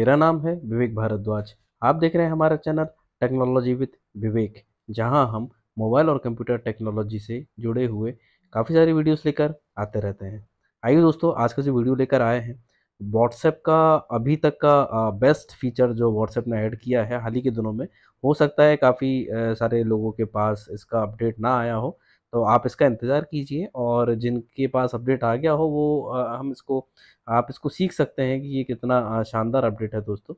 मेरा नाम है विवेक भारद्वाज आप देख रहे हैं हमारा चैनल टेक्नोलॉजी विथ विवेक जहां हम मोबाइल और कंप्यूटर टेक्नोलॉजी से जुड़े हुए काफ़ी सारी वीडियोस लेकर आते रहते हैं आइए दोस्तों आज का जो वीडियो लेकर आए हैं व्हाट्सएप का अभी तक का बेस्ट फीचर जो व्हाट्सएप ने ऐड किया है हाल ही के दिनों में हो सकता है काफ़ी सारे लोगों के पास इसका अपडेट ना आया हो तो आप इसका इंतज़ार कीजिए और जिनके पास अपडेट आ गया हो वो हम इसको आप इसको सीख सकते हैं कि ये कितना शानदार अपडेट है दोस्तों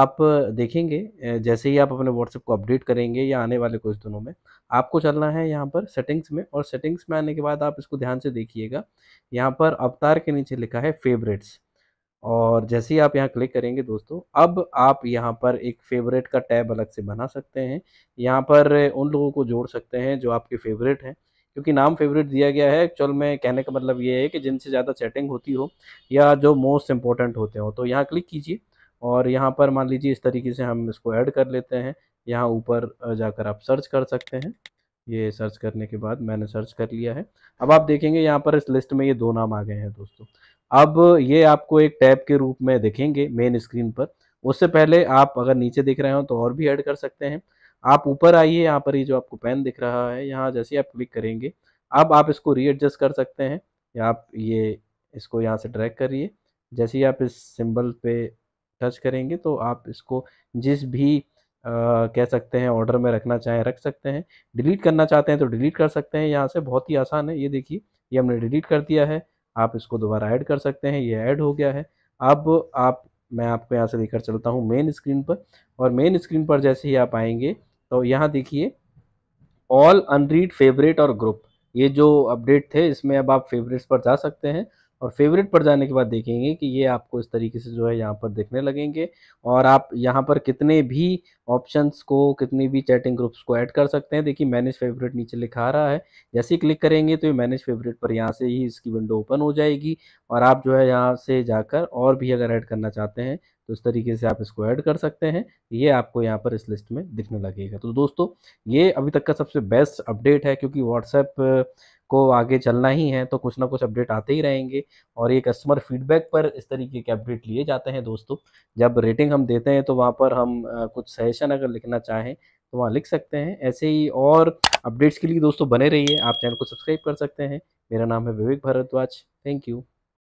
आप देखेंगे जैसे ही आप अपने व्हाट्सएप को अपडेट करेंगे या आने वाले कुछ दिनों में आपको चलना है यहाँ पर सेटिंग्स में और सेटिंग्स में आने के बाद आप इसको ध्यान से देखिएगा यहाँ पर अवतार के नीचे लिखा है फेवरेट्स और जैसे ही आप यहाँ क्लिक करेंगे दोस्तों अब आप यहाँ पर एक फेवरेट का टैब अलग से बना सकते हैं यहाँ पर उन लोगों को जोड़ सकते हैं जो आपके फेवरेट हैं क्योंकि नाम फेवरेट दिया गया है एक्चुअल में कहने का मतलब ये है कि जिनसे ज़्यादा चैटिंग होती हो या जो मोस्ट इम्पॉर्टेंट होते हो तो यहाँ क्लिक कीजिए और यहाँ पर मान लीजिए इस तरीके से हम इसको ऐड कर लेते हैं यहाँ ऊपर जाकर आप सर्च कर सकते हैं ये सर्च करने के बाद मैंने सर्च कर लिया है अब आप देखेंगे यहाँ पर इस लिस्ट में ये दो नाम आ गए हैं दोस्तों अब ये आपको एक टैब के रूप में दिखेंगे मेन स्क्रीन पर उससे पहले आप अगर नीचे देख रहे हो तो और भी ऐड कर सकते हैं आप ऊपर आइए यहाँ पर ये जो आपको पेन दिख रहा है यहाँ जैसे आप क्लिक करेंगे अब आप इसको रीएडजस्ट कर सकते हैं या आप ये इसको यहाँ से ड्रैग करिए जैसे ही आप इस सिंबल पे टच करेंगे तो आप इसको जिस भी आ, कह सकते हैं ऑर्डर में रखना चाहें रख सकते हैं डिलीट करना चाहते हैं तो डिलीट कर सकते हैं यहाँ से बहुत ही आसान है ये देखिए ये हमने डिलीट कर दिया है आप इसको दोबारा ऐड कर सकते हैं ये ऐड हो गया है अब आप मैं आपको यहाँ से लेकर चलता हूँ मेन स्क्रीन पर और मेन स्क्रीन पर जैसे ही आप आएंगे तो यहाँ देखिए ऑल अनरीड फेवरेट और ग्रुप ये जो अपडेट थे इसमें अब आप फेवरेट्स पर जा सकते हैं और फेवरेट पर जाने के बाद देखेंगे कि ये आपको इस तरीके से जो है यहाँ पर देखने लगेंगे और आप यहाँ पर कितने भी ऑप्शंस को कितनी भी चैटिंग ग्रुप्स को ऐड कर सकते हैं देखिए मैनेज फेवरेट नीचे लिखा रहा है जैसे ही क्लिक करेंगे तो ये मैनेज फेवरेट पर यहाँ से ही इसकी विंडो ओपन हो जाएगी और आप जो है यहाँ से जाकर और भी अगर ऐड करना चाहते हैं तो इस तरीके से आप इसको ऐड कर सकते हैं ये आपको यहाँ पर इस लिस्ट में दिखने लगेगा तो दोस्तों ये अभी तक का सबसे बेस्ट अपडेट है क्योंकि व्हाट्सएप को आगे चलना ही है तो कुछ ना कुछ अपडेट आते ही रहेंगे और ये कस्टमर फीडबैक पर इस तरीके के अपडेट लिए जाते हैं दोस्तों जब रेटिंग हम देते हैं तो वहाँ पर हम कुछ सजेशन अगर लिखना चाहें तो वहाँ लिख सकते हैं ऐसे ही और अपडेट्स के लिए दोस्तों बने रहिए आप चैनल को सब्सक्राइब कर सकते हैं मेरा नाम है विवेक भारद्वाज थैंक यू